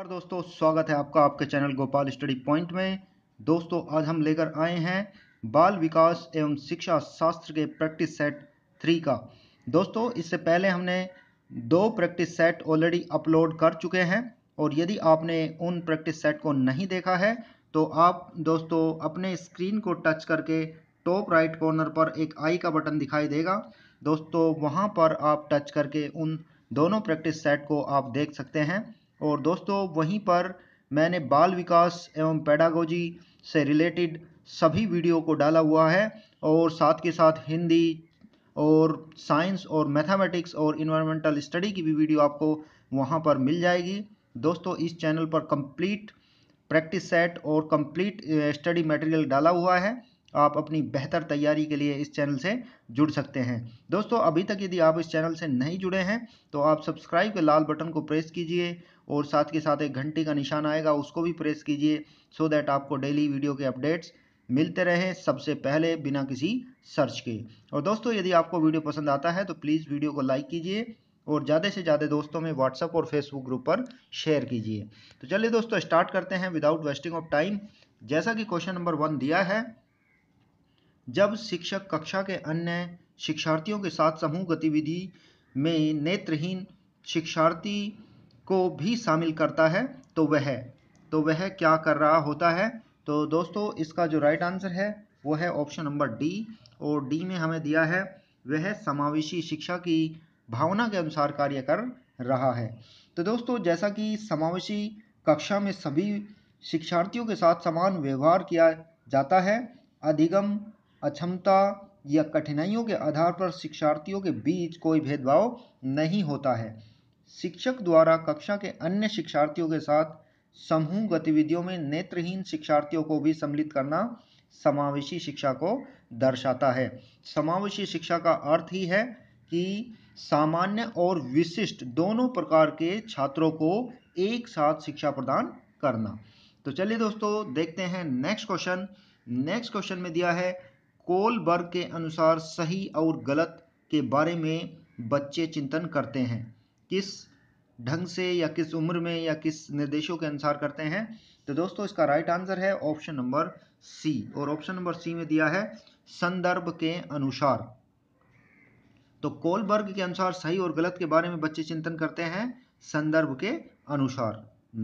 नमस्कार दोस्तों स्वागत है आपका आपके चैनल गोपाल स्टडी पॉइंट में दोस्तों आज हम लेकर आए हैं बाल विकास एवं शिक्षा शास्त्र के प्रैक्टिस सेट थ्री का दोस्तों इससे पहले हमने दो प्रैक्टिस सेट ऑलरेडी अपलोड कर चुके हैं और यदि आपने उन प्रैक्टिस सेट को नहीं देखा है तो आप दोस्तों अपने स्क्रीन को टच करके टॉप राइट कॉर्नर पर एक आई का बटन दिखाई देगा दोस्तों वहाँ पर आप टच करके उन दोनों प्रैक्टिस सेट को आप देख सकते हैं और दोस्तों वहीं पर मैंने बाल विकास एवं पैडागोजी से रिलेटेड सभी वीडियो को डाला हुआ है और साथ के साथ हिंदी और साइंस और मैथमेटिक्स और इन्वायरमेंटल स्टडी की भी वीडियो आपको वहाँ पर मिल जाएगी दोस्तों इस चैनल पर कंप्लीट प्रैक्टिस सेट और कंप्लीट स्टडी मटेरियल डाला हुआ है आप अपनी बेहतर तैयारी के लिए इस चैनल से जुड़ सकते हैं दोस्तों अभी तक यदि आप इस चैनल से नहीं जुड़े हैं तो आप सब्सक्राइब के लाल बटन को प्रेस कीजिए और साथ के साथ एक घंटे का निशान आएगा उसको भी प्रेस कीजिए सो दैट आपको डेली वीडियो के अपडेट्स मिलते रहें सबसे पहले बिना किसी सर्च के और दोस्तों यदि आपको वीडियो पसंद आता है तो प्लीज़ वीडियो को लाइक कीजिए और ज़्यादा से ज़्यादा दोस्तों में व्हाट्सअप और फेसबुक ग्रुप पर शेयर कीजिए तो चलिए दोस्तों स्टार्ट करते हैं विदाउट वेस्टिंग ऑफ टाइम जैसा कि क्वेश्चन नंबर वन दिया है जब शिक्षक कक्षा के अन्य शिक्षार्थियों के साथ समूह गतिविधि में नेत्रहीन शिक्षार्थी को भी शामिल करता है तो वह तो वह क्या कर रहा होता है तो दोस्तों इसका जो राइट आंसर है वो है ऑप्शन नंबर डी और डी में हमें दिया है वह समावेशी शिक्षा की भावना के अनुसार कार्य कर रहा है तो दोस्तों जैसा कि समावेशी कक्षा में सभी शिक्षार्थियों के साथ समान व्यवहार किया जाता है अधिगम अक्षमता या कठिनाइयों के आधार पर शिक्षार्थियों के बीच कोई भेदभाव नहीं होता है शिक्षक द्वारा कक्षा के अन्य शिक्षार्थियों के साथ समूह गतिविधियों में नेत्रहीन शिक्षार्थियों को भी सम्मिलित करना समावेशी शिक्षा को दर्शाता है समावेशी शिक्षा का अर्थ ही है कि सामान्य और विशिष्ट दोनों प्रकार के छात्रों को एक साथ शिक्षा प्रदान करना तो चलिए दोस्तों देखते हैं नेक्स्ट क्वेश्चन नेक्स्ट क्वेश्चन में दिया है कोलबर्ग के अनुसार सही और गलत के बारे में बच्चे चिंतन करते हैं किस ढंग से या किस उम्र में या किस निर्देशों के अनुसार करते हैं तो दोस्तों इसका राइट आंसर है ऑप्शन नंबर सी और ऑप्शन नंबर सी में दिया है संदर्भ के अनुसार तो कोलबर्ग के अनुसार सही और गलत के बारे में बच्चे चिंतन करते हैं संदर्भ के अनुसार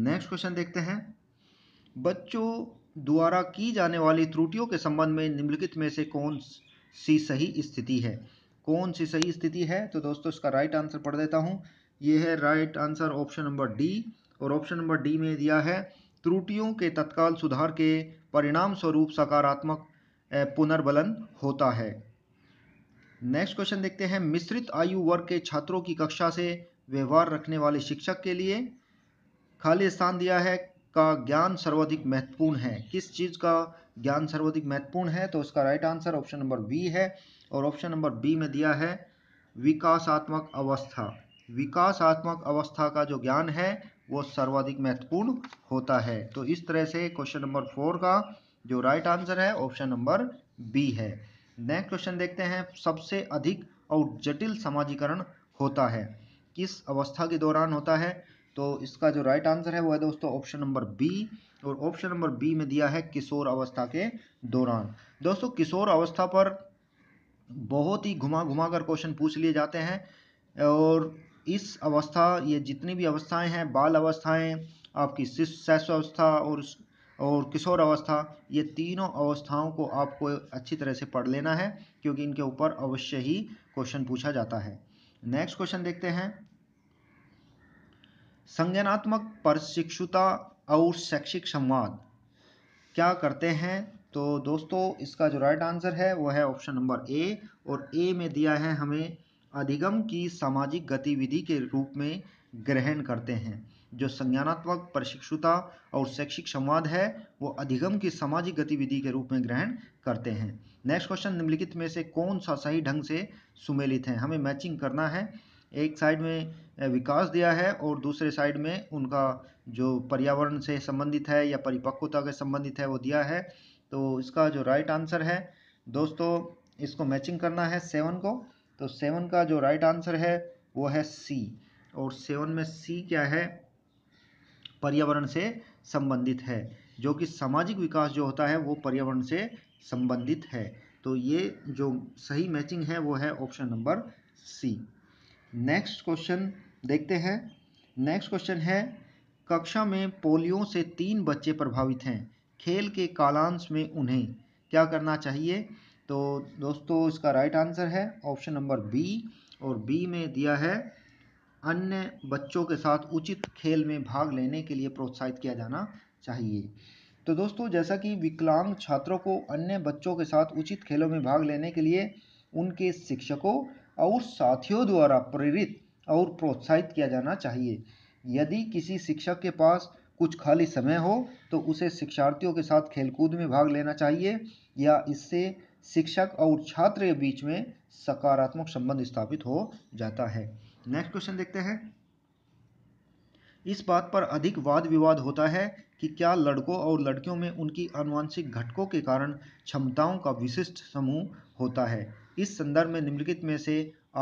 नेक्स्ट क्वेश्चन देखते हैं बच्चों द्वारा की जाने वाली त्रुटियों के संबंध में निम्नलिखित में से कौन सी सही स्थिति है कौन सी सही स्थिति है तो दोस्तों इसका राइट आंसर पढ़ देता हूं ये है right answer option number D और ऑप्शन नंबर डी में दिया है त्रुटियों के तत्काल सुधार के परिणाम स्वरूप सकारात्मक पुनर्बलन होता है नेक्स्ट क्वेश्चन देखते हैं मिश्रित आयु वर्ग के छात्रों की कक्षा से व्यवहार रखने वाले शिक्षक के लिए खाली स्थान दिया है का ज्ञान सर्वाधिक महत्वपूर्ण है किस चीज़ का ज्ञान सर्वाधिक महत्वपूर्ण है तो उसका right answer option number B है और ऑप्शन नंबर बी में दिया है विकासात्मक अवस्था विकासात्मक अवस्था का जो ज्ञान है वो सर्वाधिक महत्वपूर्ण होता है तो इस तरह से क्वेश्चन नंबर फोर का जो राइट आंसर है ऑप्शन नंबर बी है नेक्स्ट क्वेश्चन देखते हैं सबसे अधिक और जटिल समाजीकरण होता है किस अवस्था के दौरान होता है तो इसका जो राइट आंसर है वो है दोस्तों ऑप्शन नंबर बी और ऑप्शन नंबर बी में दिया है किशोर अवस्था के दौरान दोस्तों किशोर अवस्था पर बहुत ही घुमा घुमा कर क्वेश्चन पूछ लिए जाते हैं और इस अवस्था ये जितनी भी अवस्थाएं हैं बाल अवस्थाएं आपकी शैशव अवस्था और और किशोर अवस्था ये तीनों अवस्थाओं को आपको अच्छी तरह से पढ़ लेना है क्योंकि इनके ऊपर अवश्य ही क्वेश्चन पूछा जाता है नेक्स्ट क्वेश्चन देखते हैं संज्ञानात्मक प्रशिक्षुता और शैक्षिक संवाद क्या करते हैं तो दोस्तों इसका जो राइट आंसर है वो है ऑप्शन नंबर ए और ए में दिया है हमें अधिगम की सामाजिक गतिविधि के रूप में ग्रहण करते हैं जो संज्ञानात्मक प्रशिक्षुता और शैक्षिक संवाद है वो अधिगम की सामाजिक गतिविधि के रूप में ग्रहण करते हैं नेक्स्ट क्वेश्चन निम्नलिखित में से कौन सा सही ढंग से सुमेलित है हमें मैचिंग करना है एक साइड में विकास दिया है और दूसरे साइड में उनका जो पर्यावरण से संबंधित है या परिपक्वता के संबंधित है वो दिया है तो इसका जो राइट आंसर है दोस्तों इसको मैचिंग करना है सेवन को तो सेवन का जो राइट आंसर है वो है सी और सेवन में सी क्या है पर्यावरण से संबंधित है जो कि सामाजिक विकास जो होता है वो पर्यावरण से संबंधित है तो ये जो सही मैचिंग है वो है option number C next question देखते हैं नेक्स्ट क्वेश्चन है कक्षा में पोलियो से तीन बच्चे प्रभावित हैं खेल के कालांश में उन्हें क्या करना चाहिए तो दोस्तों इसका राइट आंसर है ऑप्शन नंबर बी और बी में दिया है अन्य बच्चों के साथ उचित खेल में भाग लेने के लिए प्रोत्साहित किया जाना चाहिए तो दोस्तों जैसा कि विकलांग छात्रों को अन्य बच्चों के साथ उचित खेलों में भाग लेने के लिए उनके शिक्षकों और साथियों द्वारा प्रेरित और प्रोत्साहित किया जाना चाहिए यदि किसी शिक्षक के पास कुछ खाली समय हो तो उसे शिक्षार्थियों के साथ खेलकूद में भाग लेना चाहिए या इससे शिक्षक और छात्र के बीच में सकारात्मक संबंध स्थापित हो जाता है नेक्स्ट क्वेश्चन देखते हैं इस बात पर अधिक वाद विवाद होता है कि क्या लड़कों और लड़कियों में उनकी अनुवांशिक घटकों के कारण क्षमताओं का विशिष्ट समूह होता है इस संदर्भ में निम्नलिखित में से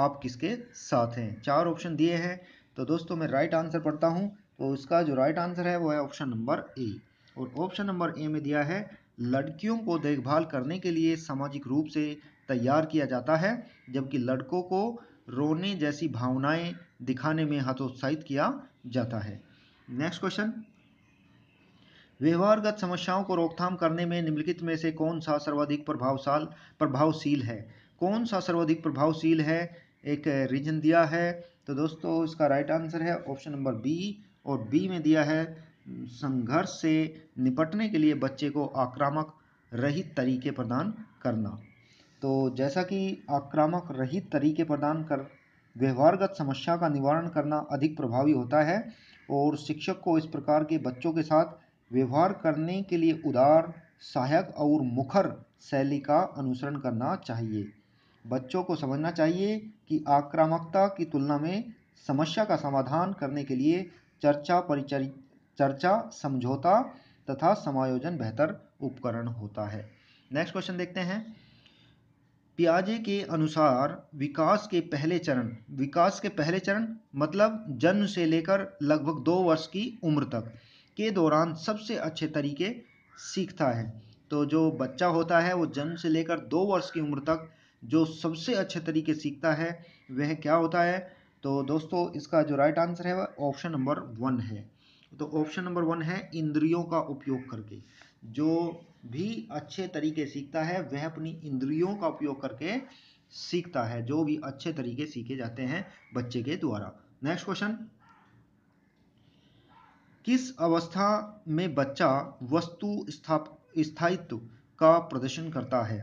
आप किसके साथ हैं चार ऑप्शन दिए हैं तो दोस्तों मैं राइट आंसर पढ़ता हूँ तो उसका जो राइट आंसर है वो है ऑप्शन नंबर ए और ऑप्शन नंबर ए में दिया है लड़कियों को देखभाल करने के लिए सामाजिक रूप से तैयार किया जाता है जबकि लड़कों को रोने जैसी भावनाएं दिखाने में हतोत्साहित किया जाता है नेक्स्ट क्वेश्चन व्यवहारगत समस्याओं को रोकथाम करने में निम्नलिखित में से कौन सा सर्वाधिक प्रभावशाल प्रभावशील है कौन सा सर्वाधिक प्रभावशील है एक रीजन दिया है तो दोस्तों इसका राइट आंसर है ऑप्शन नंबर बी और बी में दिया है संघर्ष से निपटने के लिए बच्चे को आक्रामक रहित तरीके प्रदान करना तो जैसा कि आक्रामक रहित तरीके प्रदान कर व्यवहारगत समस्या का निवारण करना अधिक प्रभावी होता है और शिक्षक को इस प्रकार के बच्चों के साथ व्यवहार करने के लिए उदार सहायक और मुखर शैली का अनुसरण करना चाहिए बच्चों को समझना चाहिए कि आक्रामकता की तुलना में समस्या का समाधान करने के लिए चर्चा परिचर् चर्चा समझौता तथा समायोजन बेहतर उपकरण होता है नेक्स्ट क्वेश्चन देखते हैं पियाजे के अनुसार विकास के पहले चरण विकास के पहले चरण मतलब जन्म से लेकर लगभग दो वर्ष की उम्र तक के दौरान सबसे अच्छे तरीके सीखता है तो जो बच्चा होता है वो जन्म से लेकर दो वर्ष की उम्र तक जो सबसे अच्छे तरीके सीखता है वह क्या होता है तो दोस्तों इसका जो राइट आंसर है वह ऑप्शन नंबर वन है तो ऑप्शन नंबर वन है इंद्रियों का उपयोग करके जो भी अच्छे तरीके सीखता है वह अपनी इंद्रियों का उपयोग करके सीखता है जो भी अच्छे तरीके सीखे जाते हैं बच्चे के द्वारा नेक्स्ट क्वेश्चन किस अवस्था में बच्चा वस्तु स्थाप स्थायित्व का प्रदर्शन करता है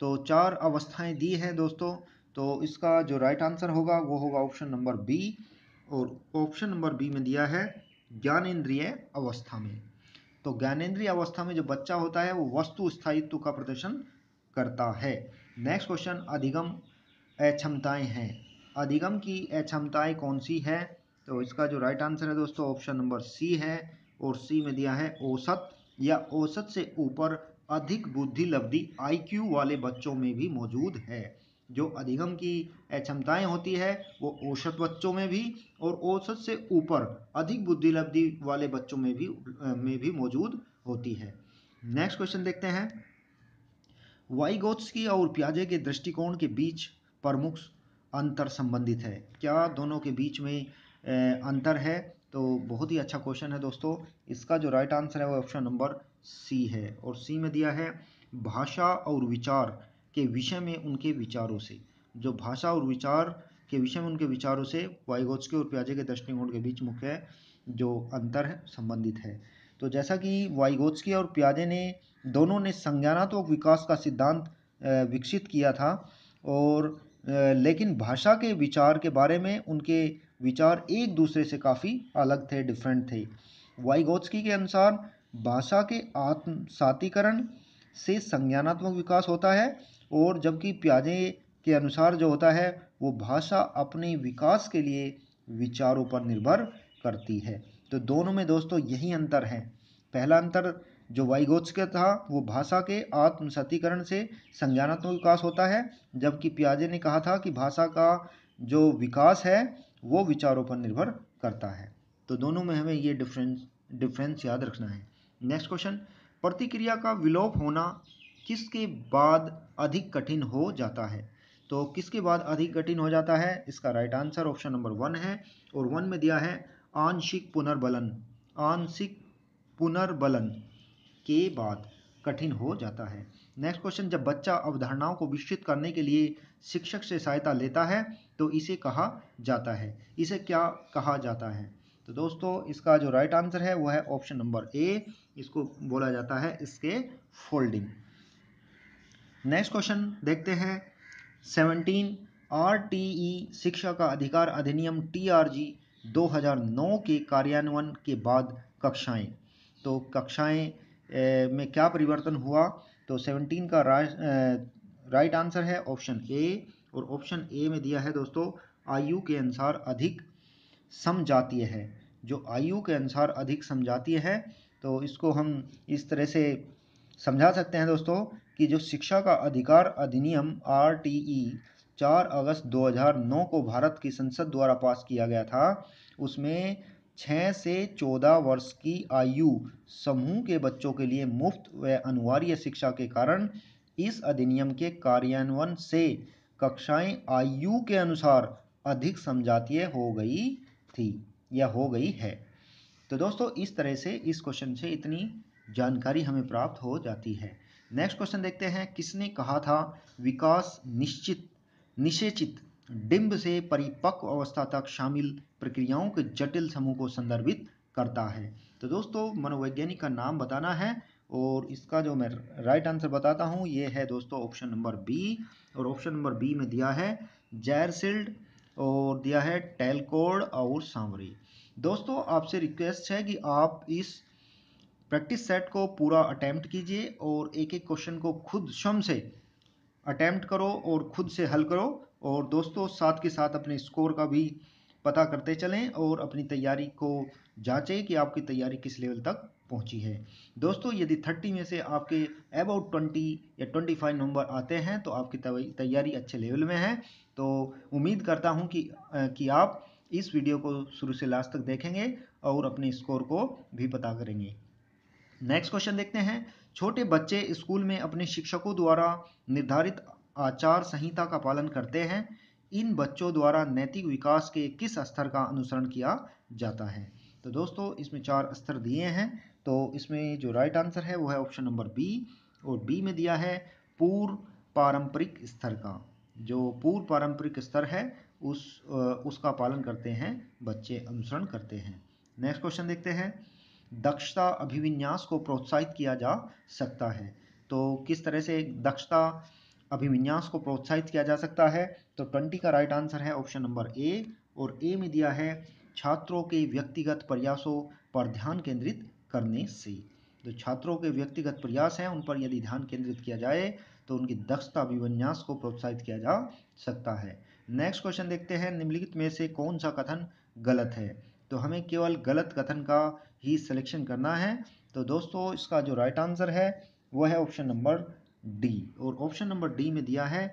तो चार अवस्थाएं दी हैं दोस्तों तो इसका जो राइट आंसर होगा वो होगा ऑप्शन नंबर बी और ऑप्शन नंबर बी में दिया है ज्ञानेन्द्रिय अवस्था में तो ज्ञानेन्द्रिय अवस्था में जो बच्चा होता है वो वस्तु स्थायित्व का प्रदर्शन करता है नेक्स्ट क्वेश्चन अधिगम अक्षमताएँ हैं अधिगम की अक्षमताएँ कौन सी है तो इसका जो राइट आंसर है दोस्तों ऑप्शन नंबर सी है और सी में दिया है औसत या औसत से ऊपर अधिक बुद्धि लब्धि आईक्यू वाले बच्चों में भी मौजूद है जो अधिगम की क्षमताएं होती है वो औसत बच्चों में भी और औसत से ऊपर अधिक बुद्धिलब्धि वाले बच्चों में भी में भी मौजूद होती है नेक्स्ट क्वेश्चन देखते हैं वाइगोत्सकी और प्याजे के दृष्टिकोण के बीच प्रमुख अंतर संबंधित है क्या दोनों के बीच में अंतर है तो बहुत ही अच्छा क्वेश्चन है दोस्तों इसका जो राइट आंसर है वो ऑप्शन नंबर सी है और सी में दिया है भाषा और विचार के विषय में उनके विचारों से जो भाषा और विचार के विषय में उनके विचारों से वाइगोत्सकी और प्याजे के दृष्टिकोण के बीच मुख्य जो अंतर है संबंधित है तो जैसा कि वाइगोत्सकी और प्याजे ने दोनों ने संज्ञानात्मक विकास का सिद्धांत विकसित किया था और लेकिन भाषा के विचार के बारे में उनके विचार एक दूसरे से काफ़ी अलग थे डिफरेंट थे वाइगोत्सकी के अनुसार भाषा के आत्मसातीकरण से संज्ञानात्मक विकास होता है और जबकि प्याजे के अनुसार जो होता है वो भाषा अपने विकास के लिए विचारों पर निर्भर करती है तो दोनों में दोस्तों यही अंतर है पहला अंतर जो वाइगोत्स का था वो भाषा के आत्मसतीकरण से संज्ञानात्मक विकास होता है जबकि प्याजे ने कहा था कि भाषा का जो विकास है वो विचारों पर निर्भर करता है तो दोनों में हमें ये डिफरेंस डिफरेंस याद रखना है नेक्स्ट क्वेश्चन प्रतिक्रिया का विलोप होना किसके बाद अधिक कठिन हो जाता है तो किसके बाद अधिक कठिन हो जाता है इसका right answer option number one है और वन में दिया है आंशिक पुनर्बलन आंशिक पुनर्बलन के बाद कठिन हो जाता है नेक्स्ट क्वेश्चन जब बच्चा अवधारणाओं को विस्तृत करने के लिए शिक्षक से सहायता लेता है तो इसे कहा जाता है इसे क्या कहा जाता है तो दोस्तों इसका जो राइट आंसर है वो है ऑप्शन नंबर ए इसको बोला जाता है इसके फोल्डिंग नेक्स्ट क्वेश्चन देखते हैं सेवनटीन आर टी ई शिक्षा का अधिकार अधिनियम टी आर जी दो हज़ार नौ के कार्यान्वयन के बाद कक्षाएं तो कक्षाएं में क्या परिवर्तन हुआ तो सेवनटीन का राइट आंसर है ऑप्शन ए और ऑप्शन ए में दिया है दोस्तों आयु के अनुसार अधिक समझातीय है जो आयु के अनुसार अधिक समझातीय है तो इसको हम इस तरह से समझा सकते हैं दोस्तों कि जो शिक्षा का अधिकार अधिनियम आर टी ई चार अगस्त 2009 को भारत की संसद द्वारा पास किया गया था उसमें छः से चौदह वर्ष की आयु समूह के बच्चों के लिए मुफ्त व अनिवार्य शिक्षा के कारण इस अधिनियम के कार्यान्वयन से कक्षाएं आयु के अनुसार अधिक समझातीय हो गई थी या हो गई है तो दोस्तों इस तरह से इस क्वेश्चन से इतनी जानकारी हमें प्राप्त हो जाती है नेक्स्ट क्वेश्चन देखते हैं किसने कहा था विकास निश्चित निषेचित डिम्ब से परिपक्व अवस्था तक शामिल प्रक्रियाओं के जटिल समूह को संदर्भित करता है तो दोस्तों मनोवैज्ञानिक का नाम बताना है और इसका जो मैं राइट आंसर बताता हूँ ये है दोस्तों ऑप्शन नंबर बी और ऑप्शन नंबर बी में दिया है जैरसिल्ड और दिया है टेलकोड और सांवरी दोस्तों आपसे रिक्वेस्ट है कि आप इस प्रैक्टिस सेट को पूरा अटैम्प्ट कीजिए और एक एक क्वेश्चन को खुद स्वयं से अटैम्प्ट करो और खुद से हल करो और दोस्तों साथ के साथ अपने स्कोर का भी पता करते चलें और अपनी तैयारी को जांचें कि आपकी तैयारी किस लेवल तक पहुंची है दोस्तों यदि थर्टी में से आपके अबाउट ट्वेंटी या ट्वेंटी फाइव नंबर आते हैं तो आपकी तैयारी अच्छे लेवल में है तो उम्मीद करता हूं कि कि आप इस वीडियो को शुरू से लास्ट तक देखेंगे और अपने स्कोर को भी पता करेंगे नेक्स्ट क्वेश्चन देखते हैं छोटे बच्चे स्कूल में अपने शिक्षकों द्वारा निर्धारित आचार संहिता का पालन करते हैं इन बच्चों द्वारा नैतिक विकास के किस स्तर का अनुसरण किया जाता है तो दोस्तों इसमें चार स्तर दिए हैं तो इसमें जो राइट आंसर है वो है ऑप्शन नंबर बी और बी में दिया है पूर्व पारंपरिक स्तर का जो पूर्व पारंपरिक स्तर है उस उसका पालन करते हैं बच्चे अनुसरण करते हैं नेक्स्ट क्वेश्चन देखते हैं दक्षता अभिविन्यास को प्रोत्साहित किया जा सकता है तो किस तरह से दक्षता अभिविन्यास को प्रोत्साहित किया जा सकता है तो ट्वेंटी का राइट आंसर है ऑप्शन नंबर ए और ए में दिया है छात्रों के व्यक्तिगत प्रयासों पर ध्यान केंद्रित करने से तो छात्रों के व्यक्तिगत प्रयास हैं उन पर यदि ध्यान केंद्रित किया जाए तो उनकी दक्षता अभिविन्यास को प्रोत्साहित किया जा सकता है नेक्स्ट क्वेश्चन देखते हैं निम्नलिखित में से कौन सा कथन गलत है तो हमें केवल गलत कथन का ही सिलेक्शन करना है तो दोस्तों इसका जो राइट आंसर है वह है ऑप्शन नंबर डी और ऑप्शन नंबर डी में दिया है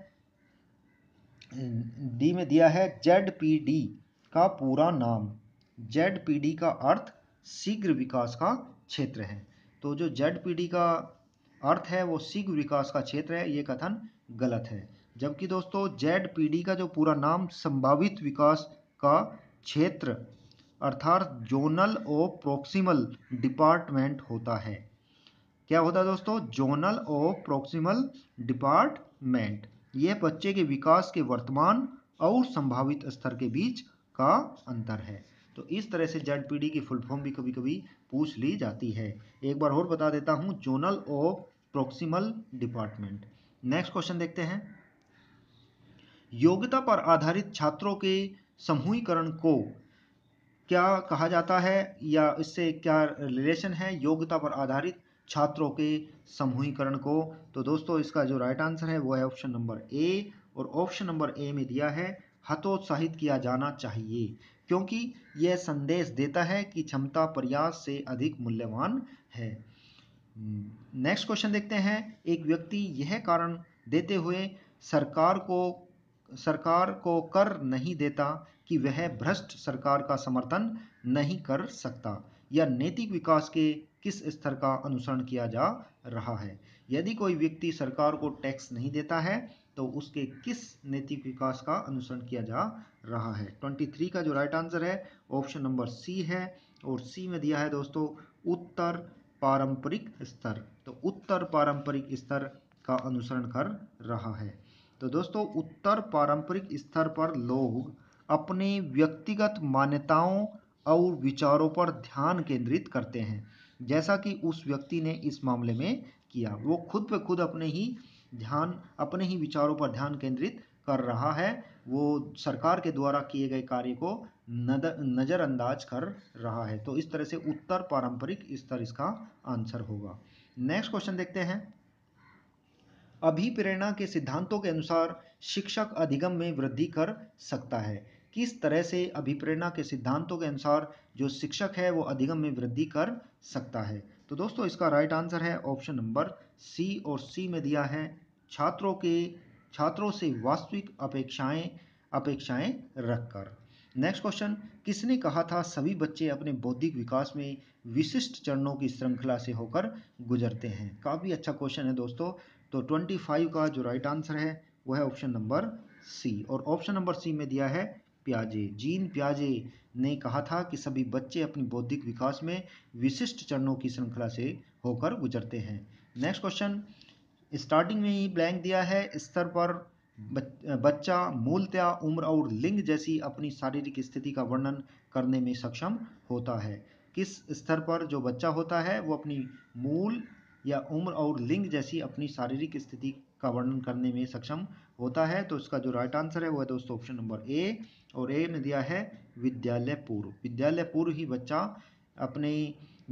डी अं, में दिया है जेड पी डी का पूरा नाम जेड पी डी का अर्थ शीघ्र विकास का क्षेत्र है तो जो जेड पी डी का अर्थ है वो शीघ्र विकास का क्षेत्र है ये कथन गलत है जबकि दोस्तों जेड पी डी का जो पूरा नाम संभावित विकास का क्षेत्र अर्थात जोनल ओ प्रोक्सीमल डिपार्टमेंट होता है क्या होता है दोस्तों जोनल और प्रोक्सीमल डिपार्टमेंट यह बच्चे के विकास के वर्तमान और संभावित स्तर के बीच का अंतर है तो इस तरह से जेड की फुल फॉर्म भी कभी कभी पूछ ली जाती है एक बार और बता देता हूँ zonal O proximal department next question देखते हैं योग्यता पर आधारित छात्रों के समूहीकरण को क्या कहा जाता है या इससे क्या रिलेशन है योग्यता पर आधारित छात्रों के समूहीकरण को तो दोस्तों इसका जो राइट आंसर है वो है ऑप्शन नंबर ए और ऑप्शन नंबर ए में दिया है हतोत्साहित किया जाना चाहिए क्योंकि यह संदेश देता है कि क्षमता प्रयास से अधिक मूल्यवान है नेक्स्ट क्वेश्चन देखते हैं एक व्यक्ति यह कारण देते हुए सरकार को सरकार को कर नहीं देता कि वह भ्रष्ट सरकार का समर्थन नहीं कर सकता या नैतिक विकास के किस स्तर का अनुसरण किया जा रहा है यदि कोई व्यक्ति सरकार को टैक्स नहीं देता है तो उसके किस नैतिक विकास का अनुसरण किया जा रहा है 23 का जो राइट आंसर है ऑप्शन नंबर सी है और सी में दिया है दोस्तों उत्तर पारंपरिक स्तर तो उत्तर पारंपरिक स्तर का अनुसरण कर रहा है तो दोस्तों उत्तर पारंपरिक स्तर पर लोग अपने व्यक्तिगत मान्यताओं और विचारों पर ध्यान केंद्रित करते हैं जैसा कि उस व्यक्ति ने इस मामले में किया वो खुद पे खुद अपने ही ध्यान अपने ही विचारों पर ध्यान केंद्रित कर रहा है वो सरकार के द्वारा किए गए कार्य को नज़रअंदाज कर रहा है तो इस तरह से उत्तर पारंपरिक स्तर इसका आंसर होगा नेक्स्ट क्वेश्चन देखते हैं अभिप्रेरणा के सिद्धांतों के अनुसार शिक्षक अधिगम में वृद्धि कर सकता है किस तरह से अभिप्रेरणा के सिद्धांतों के अनुसार जो शिक्षक है वो अधिगम में वृद्धि कर सकता है तो दोस्तों इसका राइट आंसर है ऑप्शन नंबर सी और सी में दिया है छात्रों के छात्रों से वास्तविक अपेक्षाएं अपेक्षाएं रखकर नेक्स्ट क्वेश्चन किसने कहा था सभी बच्चे अपने बौद्धिक विकास में विशिष्ट चरणों की श्रृंखला से होकर गुजरते हैं काफ़ी अच्छा क्वेश्चन है दोस्तों तो 25 का जो राइट आंसर है वह है ऑप्शन नंबर सी और ऑप्शन नंबर सी में दिया है प्याजे जीन प्याजे ने कहा था कि सभी बच्चे अपनी बौद्धिक विकास में विशिष्ट चरणों की श्रृंखला से होकर गुजरते हैं नेक्स्ट क्वेश्चन स्टार्टिंग में ही ब्लैंक दिया है स्तर पर बच्चा मूलतया उम्र और लिंग जैसी अपनी शारीरिक स्थिति का वर्णन करने में सक्षम होता है किस स्तर पर जो बच्चा होता है वो अपनी मूल या उम्र और लिंग जैसी अपनी शारीरिक स्थिति का वर्णन करने में सक्षम होता है तो इसका जो राइट आंसर है वो है दोस्तों ऑप्शन नंबर ए और ए में दिया है विद्यालय पूर्व विद्यालय पूर्व ही बच्चा अपनी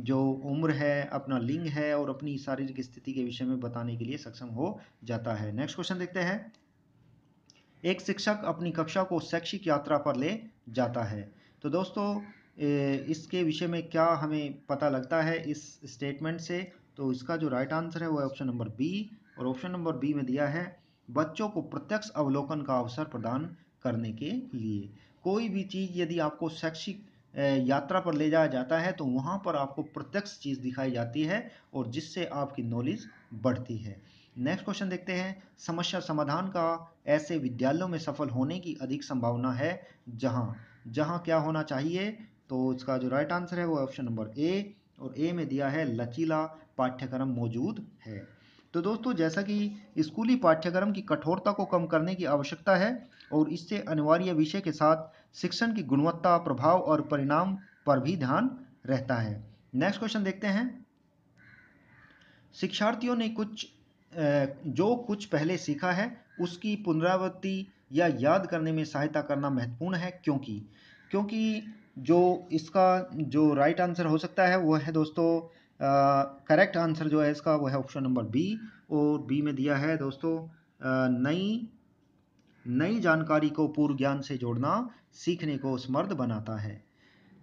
जो उम्र है अपना लिंग है और अपनी शारीरिक स्थिति के विषय में बताने के लिए सक्षम हो जाता है नेक्स्ट क्वेश्चन देखते हैं एक शिक्षक अपनी कक्षा को शैक्षिक यात्रा पर ले जाता है तो दोस्तों इसके विषय में क्या हमें पता लगता है इस स्टेटमेंट से तो इसका जो राइट आंसर है वो ऑप्शन नंबर बी और ऑप्शन नंबर बी में दिया है बच्चों को प्रत्यक्ष अवलोकन का अवसर प्रदान करने के लिए कोई भी चीज़ यदि आपको शैक्षिक यात्रा पर ले जाया जाता है तो वहाँ पर आपको प्रत्यक्ष चीज़ दिखाई जाती है और जिससे आपकी नॉलेज बढ़ती है नेक्स्ट क्वेश्चन देखते हैं समस्या समाधान का ऐसे विद्यालयों में सफल होने की अधिक संभावना है जहाँ जहाँ क्या होना चाहिए तो इसका जो राइट आंसर है वो ऑप्शन नंबर ए और ए में दिया है लचीला पाठ्यक्रम मौजूद है तो दोस्तों जैसा कि स्कूली पाठ्यक्रम की कठोरता को कम करने की आवश्यकता है और इससे अनिवार्य विषय के साथ शिक्षण की गुणवत्ता प्रभाव और परिणाम पर भी ध्यान रहता है नेक्स्ट क्वेश्चन देखते हैं शिक्षार्थियों ने कुछ जो कुछ पहले सीखा है उसकी पुनरावृत्ति या याद करने में सहायता करना महत्वपूर्ण है क्योंकि क्योंकि जो इसका जो राइट आंसर हो सकता है वो है दोस्तों करेक्ट आंसर जो है इसका वो है ऑप्शन नंबर बी और बी में दिया है दोस्तों नई नई जानकारी को पूर्व ज्ञान से जोड़ना सीखने को समर्थ बनाता है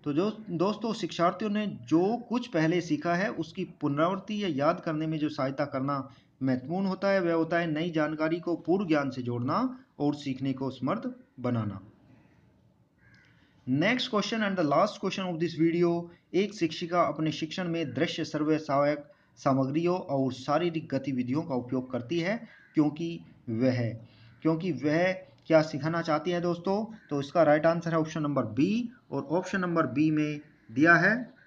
तो जो दोस्तों शिक्षार्थियों ने जो कुछ पहले सीखा है उसकी पुनरावृत्ति या याद करने में जो सहायता करना महत्वपूर्ण होता है वह होता है नई जानकारी को पूर्व ज्ञान से जोड़ना और सीखने को समर्थ बनाना next question and the last question of this video एक शिक्षिका अपने शिक्षण में दृश्य सर्वे सहायक सामग्रियों और शारीरिक गतिविधियों का उपयोग करती है क्योंकि वह क्योंकि वह क्या सिखाना चाहती है दोस्तों तो इसका राइट आंसर है ऑप्शन नंबर बी और ऑप्शन नंबर बी में दिया है